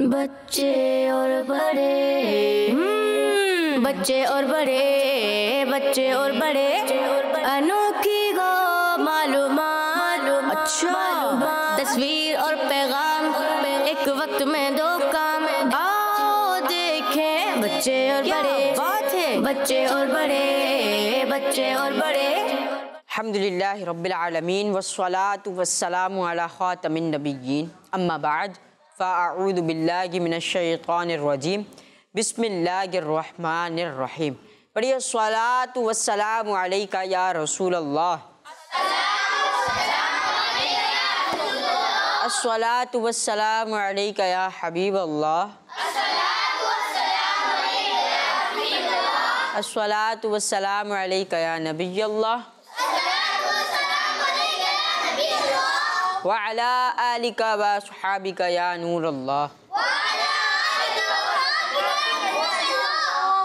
बच्चे और बड़े बच्चे और बड़े बच्चे और बड़े अनोखी गो मालूम अच्छा तस्वीर और पैगाम एक वक्त में दो काम आओ देखे बच्चे और बड़े बात है बच्चे और बड़े बच्चे और बड़े अलहमदिल्ला रबालमीन वसलात वसलाम खातमिन नबीन अम्मा बाद फ़ाऊदबिल्लाशैतानरजीम बसमीम पढ़िए सलात वसलाम का या रसूल अल्लाह असलात वसलाम का या हबीब अल्लाह असलात वसलाम का या नबी अल्लाह वाला आलिका व सहाबिका या नूर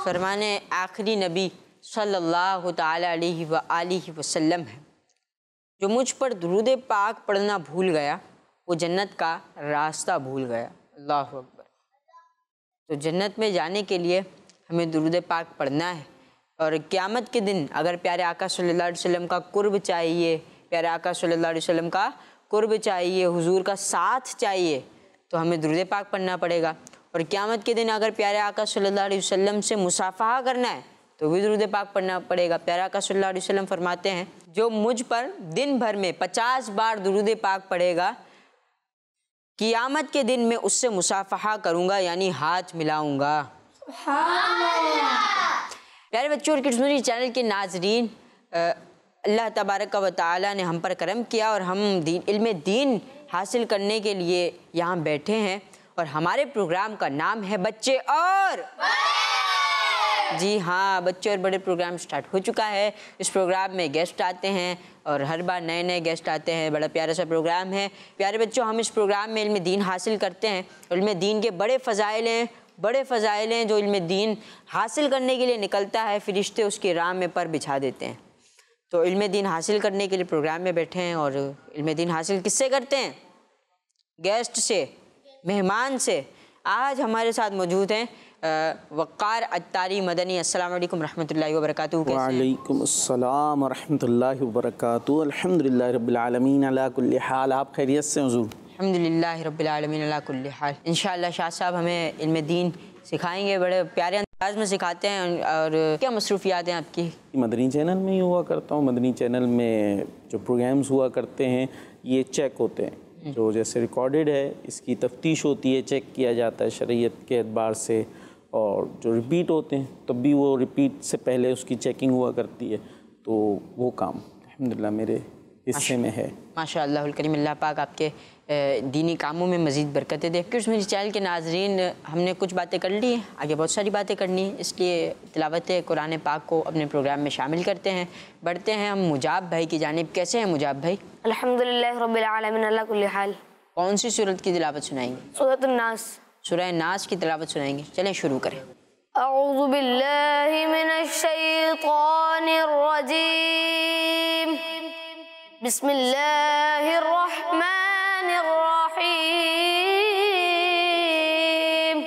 फरमान आखिरी नबी सल्लल्लाहु अलैहि व आलिहि वसल्लम है जो मुझ पर दरूद पाक पढ़ना भूल गया वो जन्नत का रास्ता भूल गया अल्लाह अकबर तो जन्नत में जाने के लिए हमें दरूद पाक पढ़ना है और क़्यामत के दिन अगर प्यारे आका सल्लल्लाहु अलैहि वसल्लम का कुर्ब चाहिए प्यारे आका सल्लल्लाहु अलैहि वसल्लम का कुर्ब चाहिए हुजूर का साथ चाहिए तो हमें दुरुद पाक पढ़ना पड़ेगा और क़्यामत के दिन अगर प्यारे आका सल्लल्लाहु अलैहि वसल्लम से मुसाफा करना है तो भी दुरुद पाक पढ़ना पड़ेगा प्यारे आका सल्लल्लाहु अलैहि वसल्लम फरमाते हैं जो मुझ पर दिन भर में पचास बार दुरुद पाक पढ़ेगा क़ियामत के दिन मैं उससे मुसाफहा करूँगा यानी हाथ मिलाऊँगा प्यारे बच्चों और किड्स चैनल के नाजरीन अल्लाह तबारक व ताली ने हम पर करम किया और हम दीन इल्म दीन हासिल करने के लिए यहाँ बैठे हैं और हमारे प्रोग्राम का नाम है बच्चे और जी हाँ बच्चे और बड़े प्रोग्राम स्टार्ट हो चुका है इस प्रोग्राम में गेस्ट आते हैं और हर बार नए नए गेस्ट आते हैं बड़ा प्यारा सा प्रोग्राम है प्यारे बच्चों हम इस प्रोग्राम में इल्म दीन हासिल करते हैं इल्म दीन के बड़े फ़जाइल हैं बड़े फ़जाइल हैं जो इल्म दीन हासिल करने के लिए निकलता है फिर रिश्ते उसके राह में पर बिछा देते हैं तो इल्म दिन हासिल करने के लिए प्रोग्राम में बैठे हैं और इल्म दिन हासिल किससे करते हैं गेस्ट से मेहमान से आज हमारे साथ मौजूद हैं वक़ार अतारी मदनी अस्सलाम वालेकुम रहमतुल्लाहि व बरकातहू कैसे हैं वालेकुम अस्सलाम रहमतुल्लाहि व बरकातहू अल्हम्दुलिल्लाह रब्बिल आलमीन अला कुल्ली हाल आप खैरियत से हुजूर अल्हम्दुलिल्लाह रब्बिल आलमीन अला कुल्ली हाल इंशाल्लाह शाह साहब हमें इल्म दीन सिखाएंगे बड़े प्यारे आज मैं सिखाते हैं और क्या मसरूफियात हैं आपकी मदनी चैनल में ही हुआ करता हूँ मदनी चैनल में जो प्रोग्राम्स हुआ करते हैं ये चेक होते हैं हम्म। जो जैसे रिकॉर्डेड है इसकी तफ्तीश होती है चेक किया जाता है शरीयत के अतबार से और जो रिपीट होते हैं तब भी वो रिपीट से पहले उसकी चेकिंग हुआ करती है तो वो काम अलहमदिल्ला मेरे हिस्से में है माशा करीम पाक आपके दीनी कामों में मज़ीद बरकतें देख के उसमें चैनल के नाजरीन हमने कुछ बातें कर ली आगे बहुत सारी बातें करनी है इसलिए तलावत कुरान पाक को अपने प्रोग्राम में शामिल करते हैं बढ़ते हैं हम मुजाब भाई की जानब कैसे हैं मुजाब भाई अलहमदिल्ला कौन सी सूरत की तिलावत सुनाएंगे सूरत नास सुरह नास की तिलावत सुनाएंगे चलें शुरू करें أعوذ بالله من الشيطان الرجيم بسم الله الرحمن الرحيم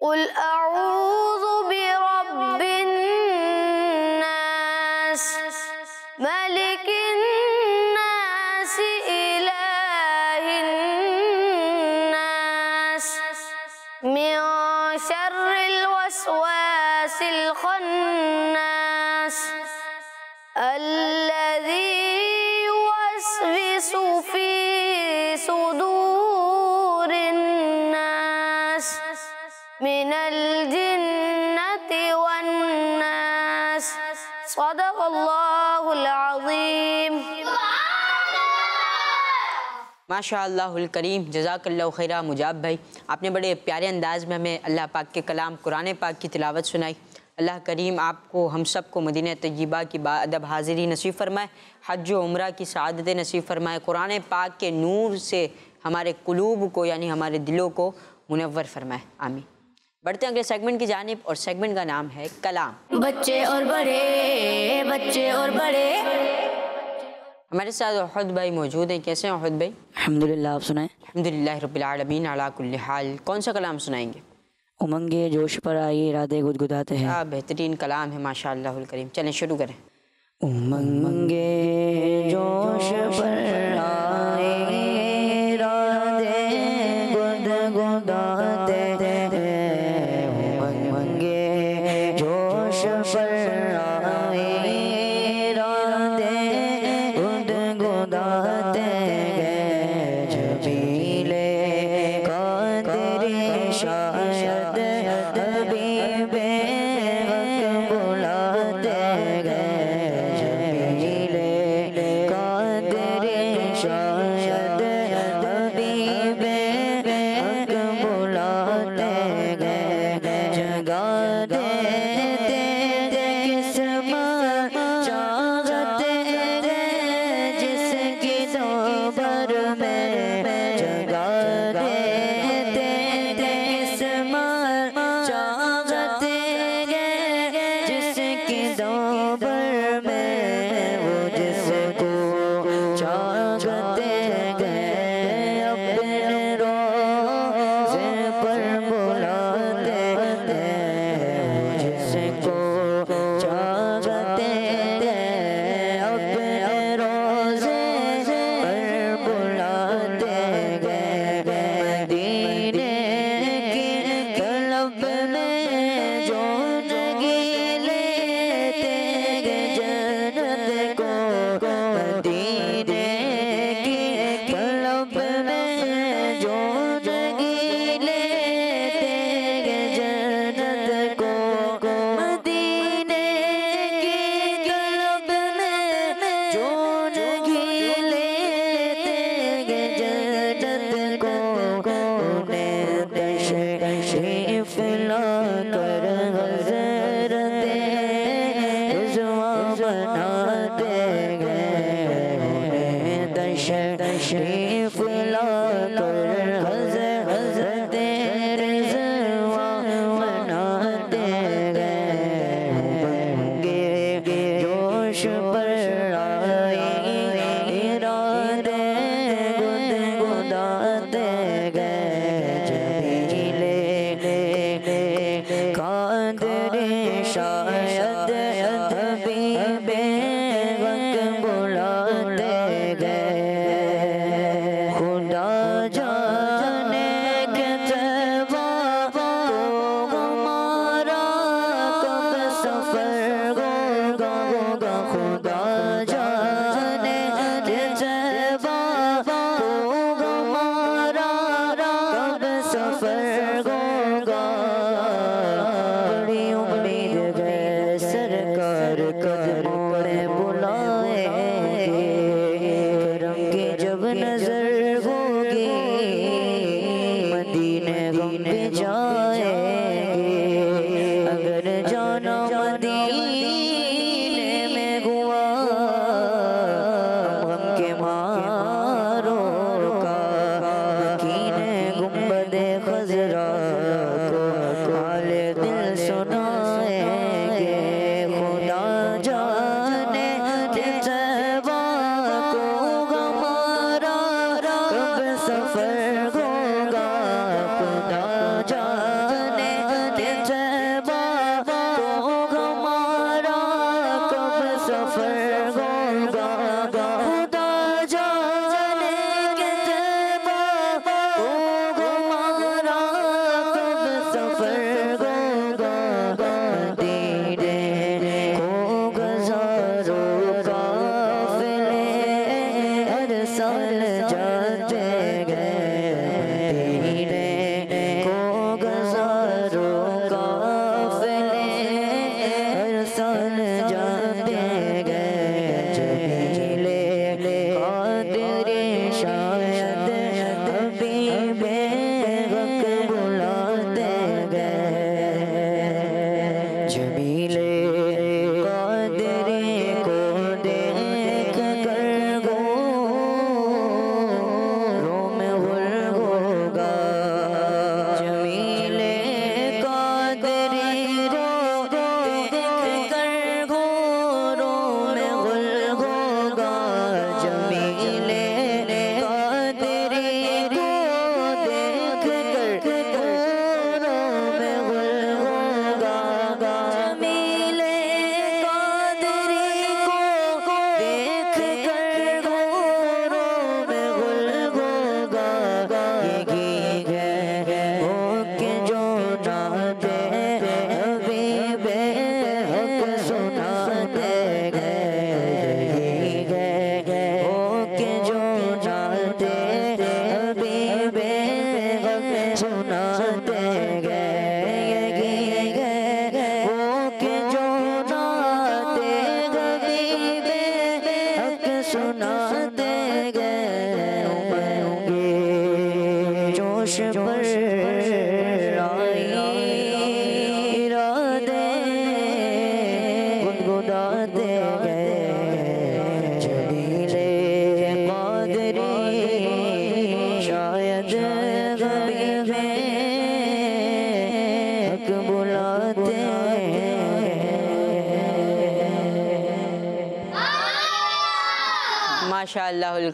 قل أعوذ برب الناس ملك الناس إله الناس من شر الوسواس الخناس माशाल्लाहुल जजाकल्ला खैरा मुजाब भाई आपने बड़े प्यारे अंदाज़ में हमें अल्लाह पाक के कलाम कुरान पाक की तिलावत सुनाई अल्लाह करीम आपको हम सब को मदीन तयबा की अदब हाज़िरी नसीब फ़रमाए हज उम्र की शहादत नसीब फ़रमाए कुरान पाक के नूर से हमारे कुलूब को यानी हमारे दिलों को मुनवर फ़रमाए आमी बढ़ते हैं अगले सेगमेंट की जानब और सेगमेंट का नाम है कलाम बच्चे और बड़े बच्चे और बड़े हमारे साथ अहद भाई मौजूद हैं कैसे हैं अहद भाई अलहमदिल्ला आप सुनाएं अलहमदिल्ला रबालमीन हाल कौन सा कलाम सुनाएंगे उमंग जोश पर आई इरादे गुदगुदाते हैं बेहतरीन कलाम है माशा करीम चलें शुरू करें उमंग जोश पर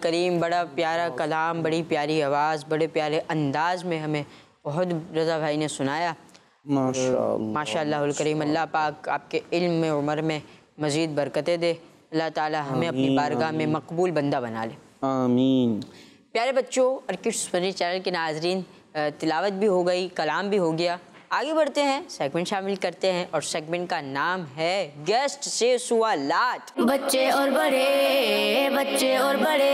करीम बड़ा प्यारा कलाम बड़ी प्यारी आवाज़ बड़े प्यारे अंदाज में हमें बहुत रज़ा भाई ने सुनाया माशा करीम अल्लाह पाक आपके इल्म में उम्र में मज़ीद बरकतें दे अल्लाह ताला हमें अपनी बारगाह में मकबूल बंदा बना ले आमीन प्यारे बच्चों और किड्स फनी चैनल के नाजरीन तिलावत भी हो गई कलाम भी हो गया आगे बढ़ते हैं सेगमेंट शामिल करते हैं और सेगमेंट का नाम है गेस्ट से सवालात बच्चे और बड़े बच्चे और बड़े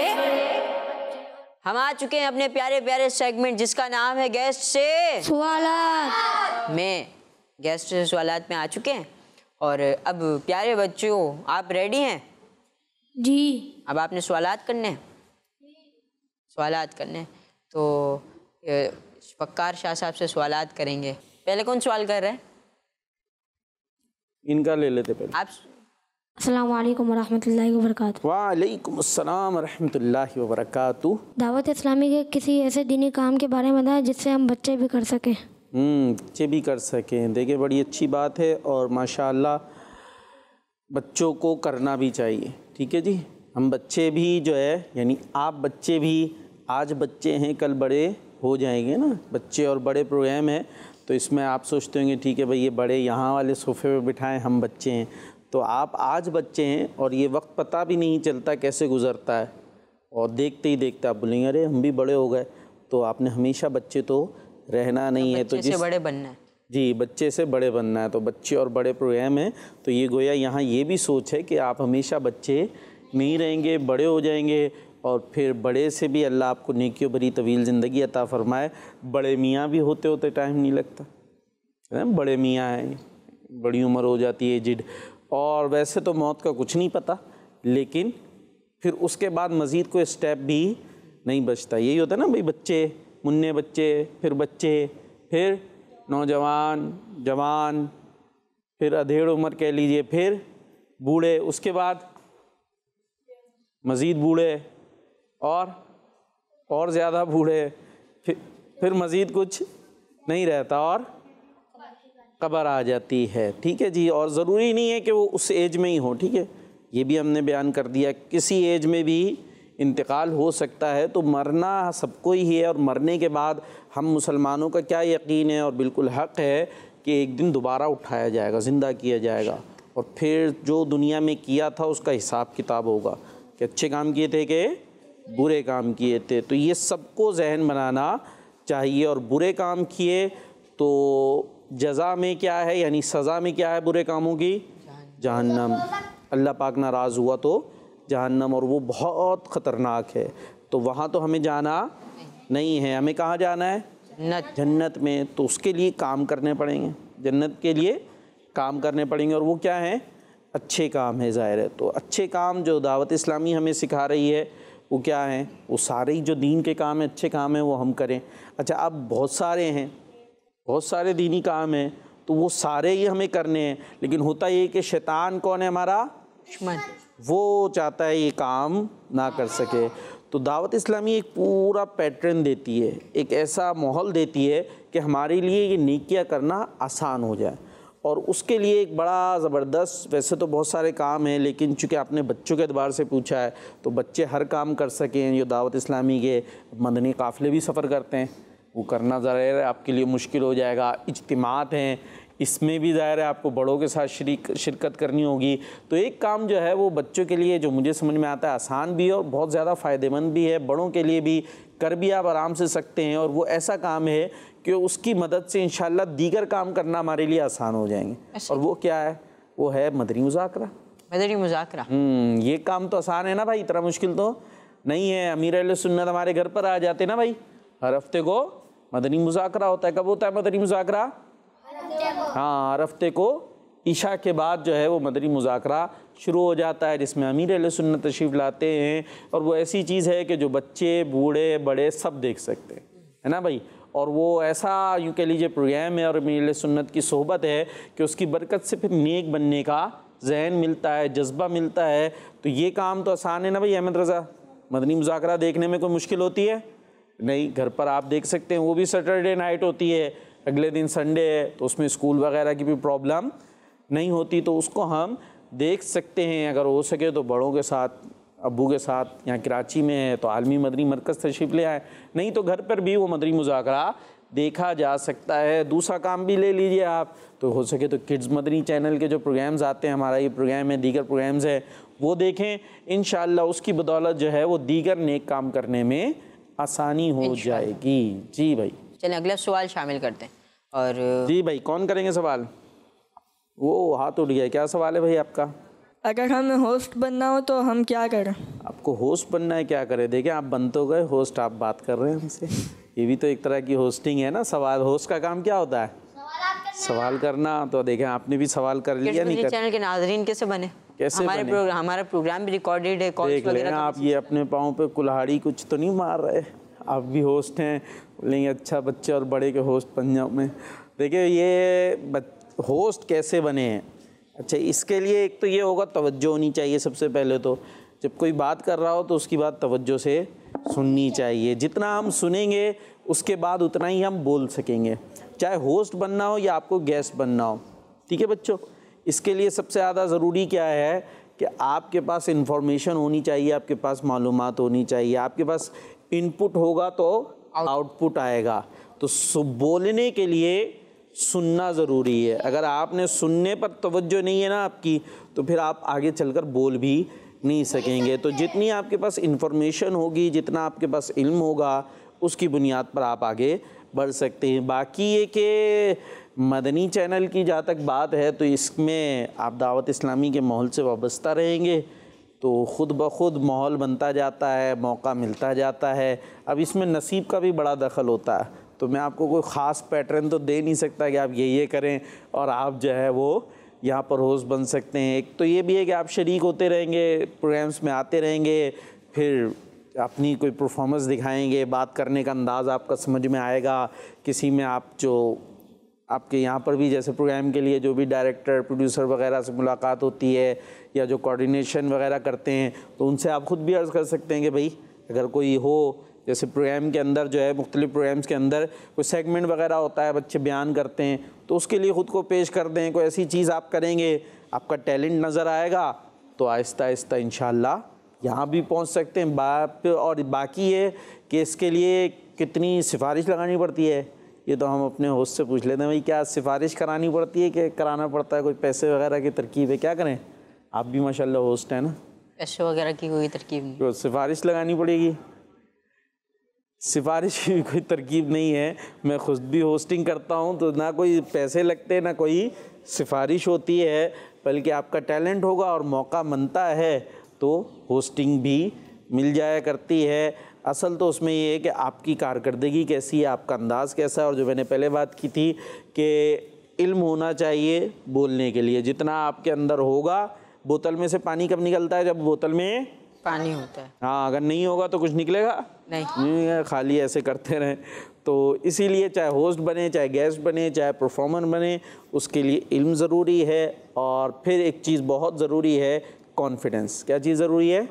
हम आ चुके हैं अपने प्यारे प्यारे सेगमेंट जिसका नाम है गेस्ट से सुवालात में गेस्ट से सुवालात में आ चुके हैं और अब प्यारे बच्चों आप रेडी हैं जी अब आपने सवालात करने हैं सवालात करने तो वक्कार शाह साहब से सवाल करेंगे पहले कौन सवाल कर रहे हैं इनका ले लेते पहले आप दावत इस्लामी के किसी ऐसे दीनी काम के बारे में बताएं जिससे हम बच्चे भी कर सकें हम्म, बच्चे भी कर सकें देखिए बड़ी अच्छी बात है और माशाल्लाह बच्चों को करना भी चाहिए ठीक है जी हम बच्चे भी जो है यानी आप बच्चे भी आज बच्चे हैं कल बड़े हो जाएंगे ना बच्चे और बड़े प्रोग्राम हैं तो इसमें आप सोचते होंगे ठीक है भाई ये बड़े यहाँ वाले सोफे पे बिठाएं हम बच्चे हैं तो आप आज बच्चे हैं और ये वक्त पता भी नहीं चलता कैसे गुजरता है और देखते ही देखते आप बोलेंगे अरे हम भी बड़े हो गए तो आपने हमेशा बच्चे तो रहना हाँ, नहीं तो है तो जिस बड़े बनना है जी बच्चे से बड़े बनना है तो बच्चे और बड़े प्रोग्राम है तो ये गोया यहाँ ये भी सोच है कि आप हमेशा बच्चे नहीं रहेंगे बड़े हो जाएंगे और फिर बड़े से भी अल्लाह आपको नेकियों भरी तवील ज़िंदगी अता फ़रमाए बड़े मियाँ भी होते होते टाइम नहीं लगता है बड़े मियाँ हैं बड़ी उम्र हो जाती है जिड और वैसे तो मौत का कुछ नहीं पता लेकिन फिर उसके बाद मज़ीद कोई स्टेप भी नहीं बचता यही होता है ना भाई बच्चे मुन्ने बच्चे फिर बच्चे फिर नौजवान जवान फिर अधेड़ उम्र कह लीजिए फिर बूढ़े उसके बाद मज़ीद बूढ़े और और ज़्यादा बूढ़े फिर फिर मज़ीद कुछ नहीं रहता और कबर आ जाती है ठीक है जी और ज़रूरी नहीं है कि वो उस एज में ही हो ठीक है ये भी हमने बयान कर दिया किसी एज में भी इंतकाल हो सकता है तो मरना सबको ही है और मरने के बाद हम मुसलमानों का क्या यकीन है और बिल्कुल हक़ है कि एक दिन दोबारा उठाया जाएगा ज़िंदा किया जाएगा और फिर जो दुनिया में किया था उसका हिसाब किताब होगा कि अच्छे काम किए थे कि बुरे काम किए थे तो ये सबको जहन बनाना चाहिए और बुरे काम किए तो जजा में क्या है यानी सज़ा में क्या है बुरे कामों की जहन्नम अल्लाह पाक नाराज़ हुआ तो जहन्नम और वो बहुत ख़तरनाक है तो वहाँ तो हमें जाना नहीं है हमें कहाँ जाना है जन्नत जन्नत में तो उसके लिए काम करने पड़ेंगे जन्नत के लिए काम करने पड़ेंगे और वो क्या है अच्छे काम है ज़ाहिर है तो अच्छे काम जो दावत इस्लामी हमें सिखा रही है वो क्या हैं वो सारे ही जो दीन के काम हैं अच्छे काम हैं वो हम करें अच्छा अब बहुत सारे हैं बहुत सारे दीनी काम हैं तो वो सारे ही हमें करने हैं लेकिन होता ये कि शैतान कौन है हमारा वो चाहता है ये काम ना कर सके तो दावत इस्लामी एक पूरा पैटर्न देती है एक ऐसा माहौल देती है कि हमारे लिए ये नेकियां करना आसान हो जाए और उसके लिए एक बड़ा ज़बरदस्त वैसे तो बहुत सारे काम हैं लेकिन चूँकि आपने बच्चों के अतबार से पूछा है तो बच्चे हर काम कर सकें जो दावत इस्लामी के मदनी काफ़िले भी सफ़र करते हैं वो करना ज़ाहिर आपके लिए मुश्किल हो जाएगा इजतमात हैं इसमें भी ज़ाहिर है आपको बड़ों के साथ शरीक शिरकत करनी होगी तो एक काम जो है वो बच्चों के लिए जो मुझे समझ में आता है आसान भी है और बहुत ज़्यादा फ़ायदेमंद भी है बड़ों के लिए भी कर भी आप आराम से सकते हैं और वो ऐसा काम है कि उसकी मदद से इन दीगर काम करना हमारे लिए आसान हो जाएंगे अच्छा। और वो क्या है वो है मदनी मुजाकरा मदनी मुजाकरा हम्म, ये काम तो आसान है ना भाई इतना मुश्किल तो नहीं है अमीर सुन्नत हमारे घर पर आ जाते ना भाई हर हफ्ते को मदनी मुजाकरा होता है कब होता है मदनी मुजाकरा हाँ हर हफ्ते को ईशा के बाद जो है वो मदनी मुजाकरा शुरू हो जाता है जिसमें अमीर सुन्नत तशरीफ लाते हैं और वो ऐसी चीज़ है कि जो बच्चे बूढ़े बड़े सब देख सकते हैं है ना भाई और वो ऐसा यूँ कह लीजिए प्रोग्राम है और मेरे सुन्नत की सोहबत है कि उसकी बरकत से फिर नेक बनने का जहन मिलता है जज्बा मिलता है तो ये काम तो आसान है ना भाई अहमद रज़ा मदनी मुजाकरा देखने में कोई मुश्किल होती है नहीं घर पर आप देख सकते हैं वो भी सैटरडे नाइट होती है अगले दिन संडे है तो उसमें स्कूल वगैरह की भी प्रॉब्लम नहीं होती तो उसको हम देख सकते हैं अगर हो सके तो बड़ों के साथ अबू के साथ यहाँ कराची में है तो आलमी मदनी मरकज़ तशरीफ़ ले आए नहीं तो घर पर भी वो मदनी मुजाकरा देखा जा सकता है दूसरा काम भी ले लीजिए आप तो हो सके तो किड्स मदनी चैनल के जो प्रोग्राम्स आते हैं हमारा ये प्रोग्राम है दीगर प्रोग्राम्स है वो देखें इन उसकी बदौलत जो है वो दीगर नेक काम करने में आसानी हो जाएगी जी भाई चलें अगला सवाल शामिल करते हैं और जी भाई कौन करेंगे सवाल वो हाथ उठ गया क्या सवाल है भाई आपका अगर हमें होस्ट बनना हो तो हम क्या करें आपको होस्ट बनना है क्या करें देखिए आप बन तो गए होस्ट आप बात कर रहे हैं हमसे ये भी तो एक तरह की होस्टिंग है ना सवाल होस्ट का काम क्या होता है सवाल करना तो देखें आपने भी सवाल कर लिया नहीं कर... चैनल के नाजरीन कैसे बने कैसे हमारे बने? प्रोग्राम हमारा प्रोग्राम भी रिकॉर्डेड है देख वगैरह तो आप ये अपने पाँव पे कुल्हाड़ी कुछ तो नहीं मार रहे आप भी होस्ट हैं बोलेंगे अच्छा बच्चे और बड़े के होस्ट पंजाब में देखिए ये होस्ट कैसे बने हैं अच्छा इसके लिए एक तो ये होगा तवज्जो होनी चाहिए सबसे पहले तो जब कोई बात कर रहा हो तो उसकी बात तवज्जो से सुननी चाहिए जितना हम सुनेंगे उसके बाद उतना ही हम बोल सकेंगे चाहे होस्ट बनना हो या आपको गेस्ट बनना हो ठीक है बच्चों इसके लिए सबसे ज़्यादा ज़रूरी क्या है कि आपके पास इंफॉर्मेशन होनी चाहिए आपके पास मालूम होनी चाहिए आपके पास इनपुट होगा तो आउटपुट आएगा तो बोलने के लिए सुनना ज़रूरी है अगर आपने सुनने पर तवज्जो नहीं है ना आपकी तो फिर आप आगे चलकर बोल भी नहीं सकेंगे तो जितनी आपके पास इन्फॉर्मेशन होगी जितना आपके पास इल्म होगा उसकी बुनियाद पर आप आगे बढ़ सकते हैं बाकी ये कि मदनी चैनल की जहाँ तक बात है तो इसमें आप दावत इस्लामी के माहौल से वाबस्ता रहेंगे तो ख़ुद ब खुद माहौल बनता जाता है मौका मिलता जाता है अब इसमें नसीब का भी बड़ा दखल होता है तो मैं आपको कोई ख़ास पैटर्न तो दे नहीं सकता कि आप ये ये करें और आप जो है वो यहाँ पर होस्ट बन सकते हैं एक तो ये भी है कि आप शरीक होते रहेंगे प्रोग्राम्स में आते रहेंगे फिर अपनी कोई परफॉर्मेंस दिखाएंगे बात करने का अंदाज़ आपका समझ में आएगा किसी में आप जो आपके यहाँ पर भी जैसे प्रोग्राम के लिए जो भी डायरेक्टर प्रोड्यूसर वगैरह से मुलाकात होती है या जो कोऑर्डिनेशन वगैरह करते हैं तो उनसे आप खुद भी अर्ज़ कर सकते हैं कि भाई अगर कोई हो जैसे प्रोग्राम के अंदर जो है मुख्तलिफ प्रोग्राम्स के अंदर कोई सेगमेंट वगैरह होता है बच्चे बयान करते हैं तो उसके लिए ख़ुद को पेश कर दें कोई ऐसी चीज़ आप करेंगे आपका टैलेंट नज़र आएगा तो आहिस्ता आहिस्ता इन यहाँ भी पहुँच सकते हैं बाप और बाकी है कि इसके लिए कितनी सिफारिश लगानी पड़ती है ये तो हम अपने होस्ट से पूछ लेते हैं भाई क्या सिफारिश करानी पड़ती है कि कराना पड़ता है कोई पैसे वगैरह की तरकीब है क्या करें आप भी माशाल्लाह होस्ट हैं ना पैसे वगैरह की कोई तरकीब नहीं तो सिफारिश लगानी पड़ेगी सिफारिश की कोई तरकीब नहीं है मैं खुद भी होस्टिंग करता हूँ तो ना कोई पैसे लगते ना कोई सिफारिश होती है बल्कि आपका टैलेंट होगा और मौका बनता है तो होस्टिंग भी मिल जाया करती है असल तो उसमें ये है कि आपकी कारकर्दगी कैसी है आपका अंदाज़ कैसा है और जो मैंने पहले बात की थी कि इल्म होना चाहिए बोलने के लिए जितना आपके अंदर होगा बोतल में से पानी कब निकलता है जब बोतल में पानी होता है हाँ अगर नहीं होगा तो कुछ निकलेगा नहीं, नहीं खाली ऐसे करते रहें तो इसीलिए चाहे होस्ट बने चाहे गेस्ट बने चाहे परफॉर्मर बने उसके लिए इल्म ज़रूरी है और फिर एक चीज़ बहुत ज़रूरी है कॉन्फिडेंस क्या चीज़ ज़रूरी है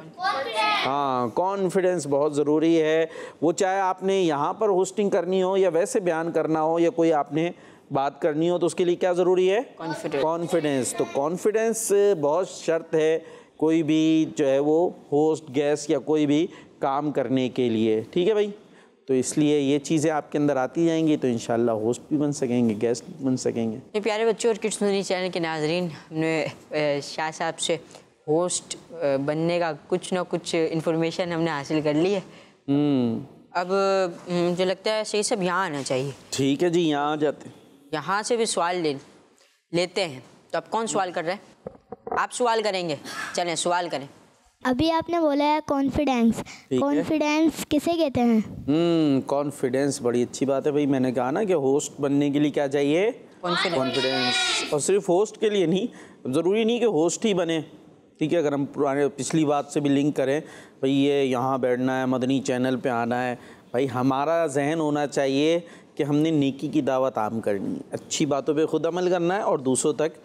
हाँ कॉन्फिडेंस बहुत ज़रूरी है वो चाहे आपने यहाँ पर होस्टिंग करनी हो या वैसे बयान करना हो या कोई आपने बात करनी हो तो उसके लिए क्या ज़रूरी है कॉन्फिडेंस तो कॉन्फिडेंस बहुत शर्त है कोई भी जो है वो होस्ट गैस या कोई भी काम करने के लिए ठीक है भाई तो इसलिए ये चीज़ें आपके अंदर आती जाएंगी तो इन होस्ट भी बन सकेंगे गेस्ट बन सकेंगे प्यारे बच्चों और किट्स नूरी चैनल के नाजरीन हमने शाह साहब से होस्ट बनने का कुछ ना कुछ इन्फॉर्मेशन हमने हासिल कर ली है हम्म। अब हम्म, मुझे लगता है सही सब यहाँ आना चाहिए ठीक है जी यहाँ आ जाते यहाँ से भी सवाल ले लेते हैं तो आप कौन सवाल कर रहे हैं आप सवाल करेंगे चलें सवाल करें अभी आपने बोला है कॉन्फिडेंस कॉन्फिडेंस किसे कहते हैं हम्म कॉन्फिडेंस बड़ी अच्छी बात है भाई मैंने कहा ना कि होस्ट बनने के लिए क्या चाहिए कॉन्फिडेंस और सिर्फ होस्ट के लिए नहीं ज़रूरी नहीं कि होस्ट ही बने ठीक है अगर हम पुराने पिछली बात से भी लिंक करें भाई ये यहाँ बैठना है मदनी चैनल पे आना है भाई हमारा जहन होना चाहिए कि हमने नेकी की दावत आम करनी है अच्छी बातों पे खुद अमल करना है और दूसरों तक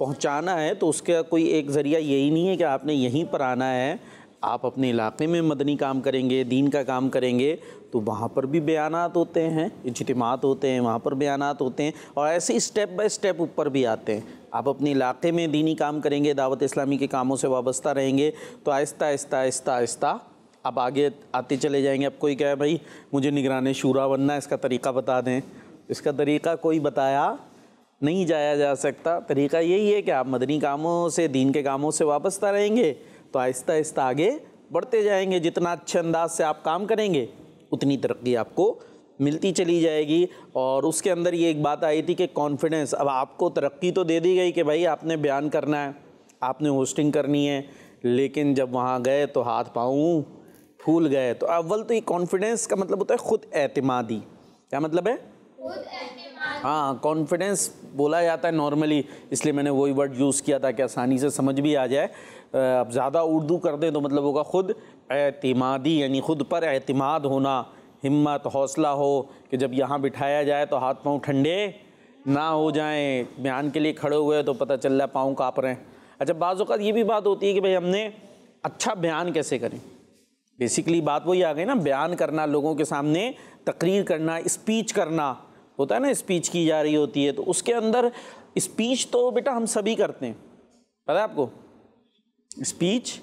पहुंचाना है तो उसका कोई एक ज़रिया यही नहीं है कि आपने यहीं पर आना है आप अपने इलाके में मदनी काम करेंगे दीन का काम करेंगे तो वहाँ पर भी बयान होते हैं इजतमात होते हैं वहाँ पर बयान होते हैं और ऐसे स्टेप बाय स्टेप ऊपर भी आते हैं आप अपने इलाके में दीनी काम करेंगे दावत इस्लामी के कामों से वाबस्ता रहेंगे तो आहिस्ता आहिस्ता आहिस्ता आहिस्ता आप आगे आते चले जाएंगे अब कोई कहे भाई मुझे निगरान शूरा बनना इसका तरीका बता दें इसका तरीका कोई बताया नहीं जाया जा सकता तरीका यही है कि आप मदनी कामों से दीन के कामों से वाबस्ता रहेंगे तो आहिस्ता आहिस्ता आगे बढ़ते जाएंगे जितना अच्छे अंदाज से आप काम करेंगे उतनी तरक्की आपको मिलती चली जाएगी और उसके अंदर ये एक बात आई थी कि कॉन्फिडेंस अब आपको तरक्की तो दे दी गई कि भाई आपने बयान करना है आपने होस्टिंग करनी है लेकिन जब वहाँ गए तो हाथ पाऊँ फूल गए तो अव्वल तो ये कॉन्फिडेंस का मतलब होता है ख़ुद एतमादी क्या मतलब है हाँ कॉन्फिडेंस बोला जाता है नॉर्मली इसलिए मैंने वही वर्ड यूज़ किया था कि आसानी से समझ भी आ जाए अब ज़्यादा उर्दू कर दें तो मतलब होगा ख़ुद एतमादी यानी ख़ुद पर एतमाद होना हिम्मत हौसला हो कि जब यहाँ बिठाया जाए तो हाथ पाँव ठंडे ना हो जाएं बयान के लिए खड़े हुए तो पता चल रहा है पाँव काँप रहे हैं अच्छा बाज़ात ये भी बात होती है कि भाई हमने अच्छा बयान कैसे करें बेसिकली बात वही आ गई ना बयान करना लोगों के सामने तकरीर करना स्पीच करना होता है ना स्पीच की जा रही होती है तो उसके अंदर स्पीच तो बेटा हम सभी करते हैं पता है आपको स्पीच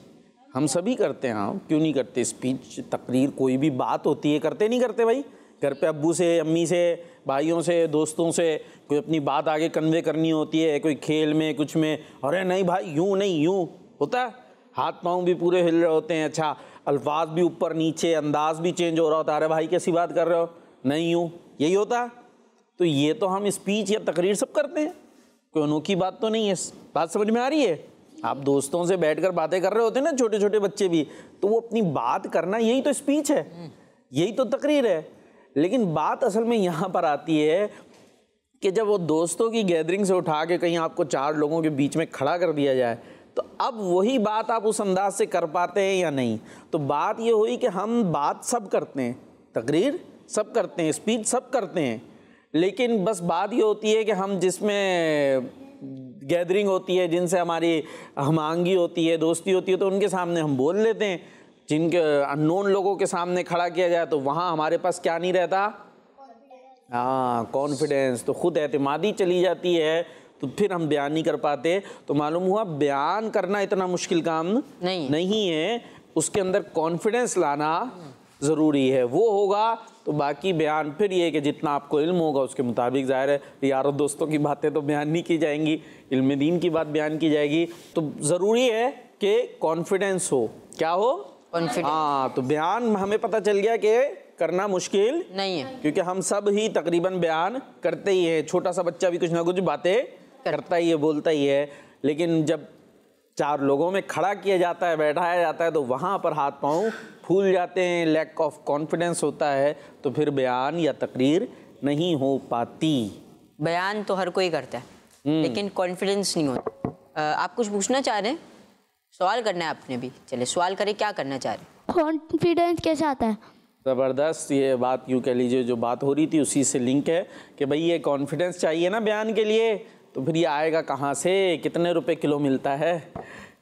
हम सभी करते हैं हाँ क्यों नहीं करते स्पीच तकरीर कोई भी बात होती है करते नहीं करते भाई घर पे अब्बू से अम्मी से भाइयों से दोस्तों से कोई अपनी बात आगे कन्वे करनी होती है कोई खेल में कुछ में अरे नहीं भाई यूँ नहीं यूँ होता है हाथ पाँव भी पूरे हिल रहे होते हैं अच्छा अल्फाज भी ऊपर नीचे अंदाज भी चेंज हो रहा होता है अरे भाई कैसी बात कर रहे हो नहीं यूँ यही होता है तो ये तो हम स्पीच या तकरीर सब करते हैं कोई अनोखी बात तो नहीं है बात समझ में आ रही है आप दोस्तों से बैठकर बातें कर रहे होते हैं ना छोटे छोटे बच्चे भी तो वो अपनी बात करना यही तो स्पीच है यही तो तकरीर है लेकिन बात असल में यहाँ पर आती है कि जब वो दोस्तों की गैदरिंग से उठा के कहीं आपको चार लोगों के बीच में खड़ा कर दिया जाए तो अब वही बात आप उस अंदाज से कर पाते हैं या नहीं तो बात ये हुई कि हम बात सब करते हैं तकरीर सब करते हैं स्पीच सब करते हैं लेकिन बस बात ये होती है कि हम जिसमें गैदरिंग होती है जिनसे हमारी आंगी होती है दोस्ती होती है तो उनके सामने हम बोल लेते हैं जिनके अननोन लोगों के सामने खड़ा किया जाए तो वहाँ हमारे पास क्या नहीं रहता हाँ कॉन्फिडेंस तो खुद एतमादी चली जाती है तो फिर हम बयान नहीं कर पाते तो मालूम हुआ बयान करना इतना मुश्किल काम नहीं नहीं है उसके अंदर कॉन्फिडेंस लाना ज़रूरी है वो होगा तो बाकी बयान फिर ये कि जितना आपको इल्म होगा उसके मुताबिक ज़ाहिर है यारों दोस्तों की बातें तो बयान नहीं की जाएंगी इल्म दीन की बात बयान की जाएगी तो ज़रूरी है कि कॉन्फिडेंस हो क्या हो कॉन्फिडेंस हाँ तो बयान हमें पता चल गया कि करना मुश्किल नहीं है क्योंकि हम सब ही तकरीबन बयान करते ही हैं छोटा सा बच्चा भी कुछ ना कुछ बातें करता ही है बोलता ही है लेकिन जब चार लोगों में खड़ा किया जाता है बैठाया जाता है तो वहाँ पर हाथ पाँव फूल जाते हैं लैक ऑफ कॉन्फिडेंस होता है तो फिर बयान या तकरीर नहीं हो पाती बयान तो हर कोई करता है हम्म। लेकिन कॉन्फिडेंस नहीं होता आप कुछ पूछना चाह रहे हैं सवाल करना है आपने भी चले सवाल करें क्या करना चाह रहे कॉन्फिडेंस कैसे आता है ज़बरदस्त ये बात यूँ कह लीजिए जो बात हो रही थी उसी से लिंक है कि भाई ये कॉन्फिडेंस चाहिए ना बयान के लिए तो फिर ये आएगा कहाँ से कितने रुपए किलो मिलता है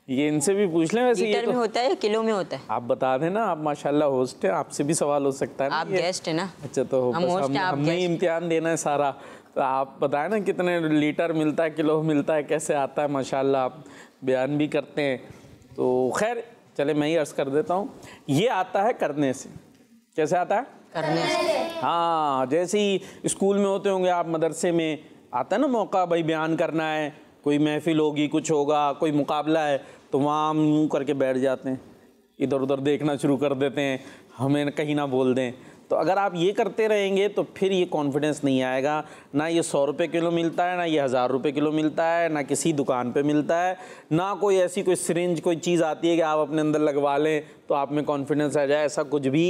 ये इनसे भी पूछ लें वैसे ये तो, में होता है या किलो में होता है आप बता देना आप माशाल्लाह होस्ट हैं आपसे भी सवाल हो सकता है आप गेस्ट है ना अच्छा तो हम होस्ट हमने इम्तिहान देना है सारा तो आप बताएं ना कितने लीटर मिलता है किलो मिलता है कैसे आता है माशाल्लाह आप बयान भी करते हैं तो खैर चले मैं ही अर्ज़ कर देता हूँ ये आता है करने से कैसे आता है करने से हाँ जैसे ही स्कूल में होते होंगे आप मदरसे में आता है ना मौका भाई बयान करना है कोई महफिल होगी कुछ होगा कोई मुकाबला है तो वहाँ यूँ करके बैठ जाते हैं इधर उधर देखना शुरू कर देते हैं हमें कहीं ना बोल दें तो अगर आप ये करते रहेंगे तो फिर ये कॉन्फिडेंस नहीं आएगा ना ये सौ रुपये किलो मिलता है ना ये हज़ार रुपये किलो मिलता है ना किसी दुकान पे मिलता है ना कोई ऐसी कोई सिरिंज कोई चीज़ आती है कि आप अपने अंदर लगवा लें तो आप में कॉन्फिडेंस आ जाए ऐसा कुछ भी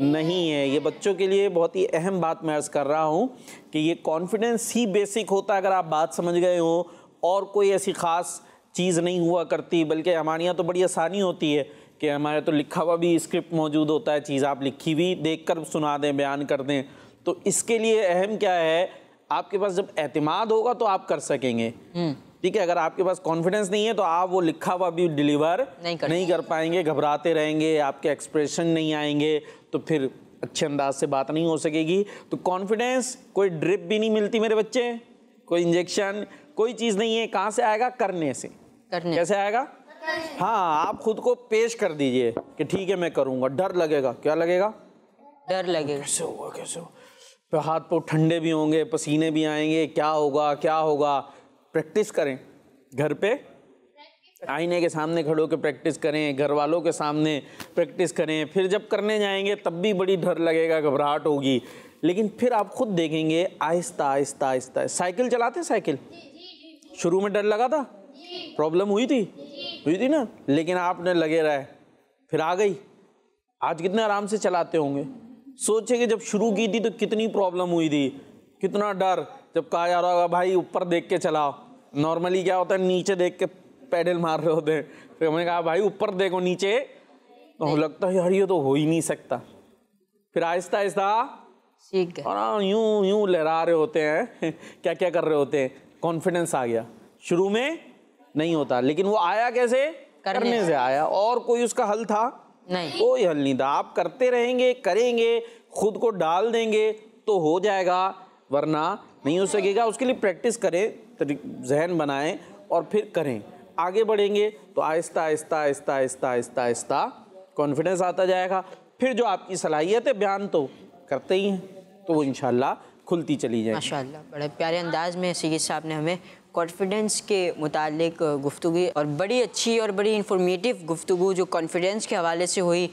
नहीं है ये बच्चों के लिए बहुत ही अहम बात मैं अर्ज़ कर रहा हूँ कि ये कॉन्फिडेंस ही बेसिक होता है अगर आप बात समझ गए हो और कोई ऐसी ख़ास चीज़ नहीं हुआ करती बल्कि हमारे यहाँ तो बड़ी आसानी होती है कि हमारे तो लिखा हुआ भी स्क्रिप्ट मौजूद होता है चीज़ आप लिखी हुई देख कर सुना दें बयान कर दें तो इसके लिए अहम क्या है आपके पास जब एतमाद होगा तो आप कर सकेंगे हम्म। ठीक है अगर आपके पास कॉन्फिडेंस नहीं है तो आप वो लिखा हुआ भी डिलीवर नहीं कर, नहीं कर पाएंगे घबराते रहेंगे आपके एक्सप्रेशन नहीं आएंगे तो फिर अच्छे अंदाज से बात नहीं हो सकेगी तो कॉन्फिडेंस कोई ड्रिप भी नहीं मिलती मेरे बच्चे कोई इंजेक्शन कोई चीज़ नहीं है कहाँ से आएगा करने से करने कैसे आएगा हाँ आप खुद को पेश कर दीजिए कि ठीक है मैं करूँगा डर लगेगा क्या लगेगा डर लगेगा कैसे होगा कैसे होगा हाथ पाँव ठंडे भी होंगे पसीने भी आएंगे क्या होगा क्या होगा प्रैक्टिस करें घर पे आईने के सामने खड़े होकर प्रैक्टिस करें घर वालों के सामने प्रैक्टिस करें फिर जब करने जाएंगे तब भी बड़ी डर लगेगा घबराहट होगी लेकिन फिर आप खुद देखेंगे आहिस्ता आहिस्ता आहिस्ता साइकिल चलाते साइकिल शुरू में डर लगा था प्रॉब्लम हुई थी हुई थी ना लेकिन आपने लगे रहे फिर आ गई आज कितने आराम से चलाते होंगे सोचे कि जब शुरू की थी तो कितनी प्रॉब्लम हुई थी कितना डर जब कहा जा रहा होगा भाई ऊपर देख के चलाओ नॉर्मली क्या होता है नीचे देख के पैडल मार रहे होते हैं फिर हमने कहा भाई ऊपर देखो नीचे तो लगता है यार ये तो हो ही नहीं सकता फिर आहिस्ता आहिस्ता और हाँ, यूं यूं लहरा रहे होते हैं क्या क्या कर रहे होते हैं कॉन्फिडेंस आ गया शुरू में नहीं होता लेकिन वो आया कैसे करने, करने से आया और कोई उसका हल था नहीं कोई हल नहीं था आप करते रहेंगे करेंगे खुद को डाल देंगे तो हो जाएगा वरना नहीं हो सकेगा उसके लिए प्रैक्टिस करें जहन बनाएं और फिर करें आगे बढ़ेंगे तो आहिस्ता आहिस्ता आहिस्ता आहिस्ता आहिस्ता आहिस्ता कॉन्फिडेंस आता जाएगा फिर जो आपकी सलाहियत है बयान तो करते ही हैं तो वो इन खुलती चली जाए माशा बड़े प्यारे अंदाज में सीरीज साहब ने हमें कॉन्फिडेंस के मुतालिक गुफ्तु और बड़ी अच्छी और बड़ी इन्फॉर्मेटिव गुफ्तु जो कॉन्फिडेंस के हवाले से हुई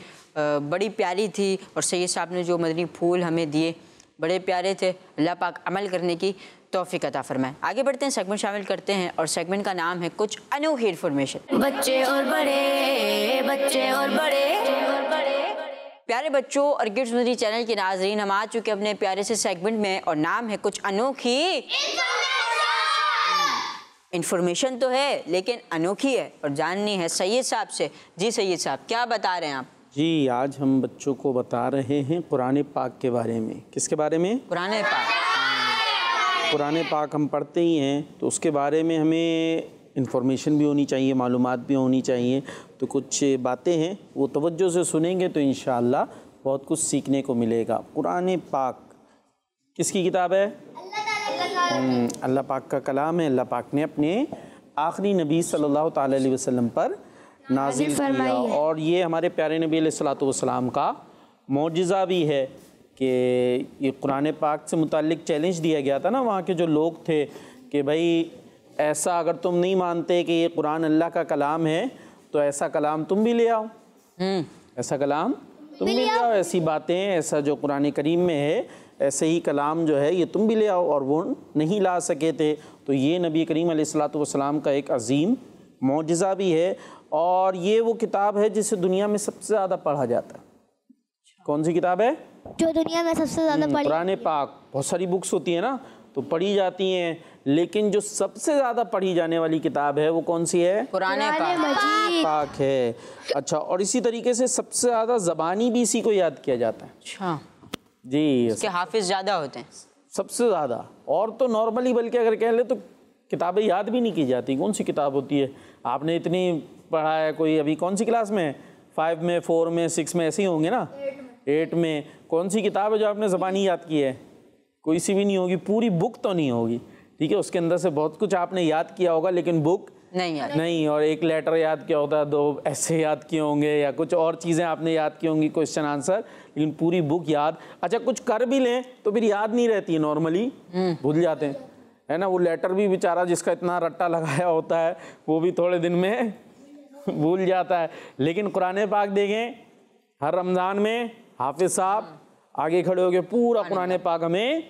बड़ी प्यारी थी और सैद साहब ने जो मदनी फूल हमें दिए बड़े प्यारे थे अल्लाह पाक अमल करने की तोफ़ी अता फरमाए आगे बढ़ते हैं सेगमेंट शामिल करते हैं और सेगमेंट का नाम है कुछ अनोखी इन्फॉर्मेशन बच्चे और बड़े बच्चे और बड़े प्यारे बच्चों और गिफ्ट सुंदरी चैनल के नाजरीन हम आ चुके अपने प्यारे से सेगमेंट में और नाम है कुछ अनोखी इन्फॉर्मेशन तो है लेकिन अनोखी है और जाननी है सैयद साहब से जी सैयद साहब क्या बता रहे हैं आप जी आज हम बच्चों को बता रहे हैं पुराने पाक के बारे में किसके बारे में पुराने पाक पुराने पाक हम पढ़ते ही हैं तो उसके बारे में हमें इन्फॉर्मेशन भी होनी चाहिए मालूम भी होनी चाहिए तो कुछ बातें हैं वो तवज्जो से सुनेंगे तो इन बहुत कुछ सीखने को मिलेगा पुराने पाक किसकी किताब है हम्म, अल्लाह पाक का कलाम है अल्लाह पाक ने अपने आखिरी नबी सल्लल्लाहु अलैहि वसल्लम पर नाजिल किया और ये हमारे प्यारे नबी सलाम का मोजा भी है कि ये कुरान पाक से मुतक चैलेंज दिया गया था ना वहाँ के जो लोग थे कि भाई ऐसा अगर तुम नहीं मानते कि ये कुरान अल्लाह का कलाम है तो ऐसा कलाम तुम भी ले आओ हम्म। ऐसा कलाम तुम भी ले आओ ऐसी बातें ऐसा जो कुरान करीम में है ऐसे ही कलाम जो है ये तुम भी ले आओ और वो नहीं ला सके थे तो ये नबी करीम सलाम का एक अजीम मोजा भी है और ये वो किताब है जिसे दुनिया में सबसे ज़्यादा पढ़ा जाता है कौन सी किताब है जो दुनिया में सबसे ज़्यादा हम्म, पुराने पाक बहुत सारी बुक्स होती है ना तो पढ़ी जाती हैं लेकिन जो सबसे ज़्यादा पढ़ी जाने वाली किताब है वो कौन सी है पुराने पाक पाक है अच्छा और इसी तरीके से सबसे ज़्यादा ज़बानी भी इसी को याद किया जाता है अच्छा जी इसके हाफिज ज़्यादा होते हैं सबसे ज़्यादा और तो नॉर्मली बल्कि अगर कह ले तो किताबें याद भी नहीं की जाती कौन सी किताब होती है आपने इतनी पढ़ा है कोई अभी कौन सी क्लास में है फाइव में फोर में सिक्स में ऐसे ही होंगे ना एट में कौन सी किताब है जो आपने ज़बानी याद की है कोई सी भी नहीं होगी पूरी बुक तो नहीं होगी ठीक है उसके अंदर से बहुत कुछ आपने याद किया होगा लेकिन बुक नहीं याद नहीं और एक लेटर याद किया होता दो ऐसे याद किए होंगे या कुछ और चीज़ें आपने याद की होंगी क्वेश्चन आंसर लेकिन पूरी बुक याद अच्छा कुछ कर भी लें तो फिर याद नहीं रहती है नॉर्मली भूल जाते हैं है ना वो लेटर भी बेचारा जिसका इतना रट्टा लगाया होता है वो भी थोड़े दिन में भूल जाता है लेकिन कुरान पाक देखें हर रमज़ान में हाफिज़ साहब आगे खड़े होकर पूरा कुरान पाक हमें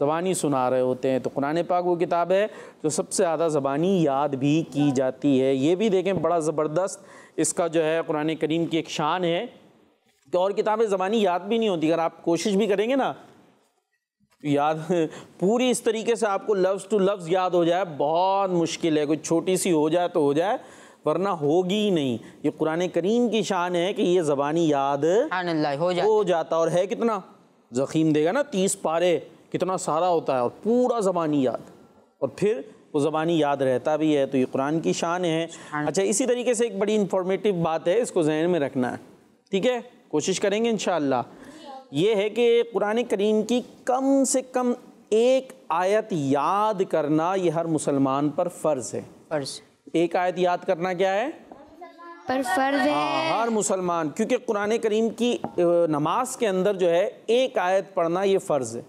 ज़बानी सुना रहे होते हैं तो कुरान पाक वो किताब है जो सबसे ज़्यादा ज़बानी याद भी की जाती है ये भी देखें बड़ा ज़बरदस्त इसका जो है कुरान करीम की एक शान है कि तो और किताबें ज़बानी याद भी नहीं होती अगर आप कोशिश भी करेंगे ना याद पूरी इस तरीके से आपको लफ्ज़ टू लफ्ज़ याद हो जाए बहुत मुश्किल है कोई छोटी सी हो जाए तो हो जाए वरना होगी ही नहीं ये कुरान करीम की शान है कि ये ज़बानी याद हो, जाता। हो जाता और है कितना जखीम देगा ना तीस पारे कितना सारा होता है और पूरा ज़बानी याद और फिर वो ज़बानी याद रहता भी है तो ये कुरान की शान है अच्छा इसी तरीके से एक बड़ी इंफॉर्मेटिव बात है इसको जहन में रखना है ठीक है कोशिश करेंगे इन शाह ये है कि कुरान करीम की कम से कम एक आयत याद करना यह हर मुसलमान पर फ़र्ज़ है फ़र्ज़ एक आयत याद करना क्या है पर फर्ज है हाँ, हर मुसलमान क्योंकि कुरान करीम की नमाज के अंदर जो है एक आयत पढ़ना ये फ़र्ज़ है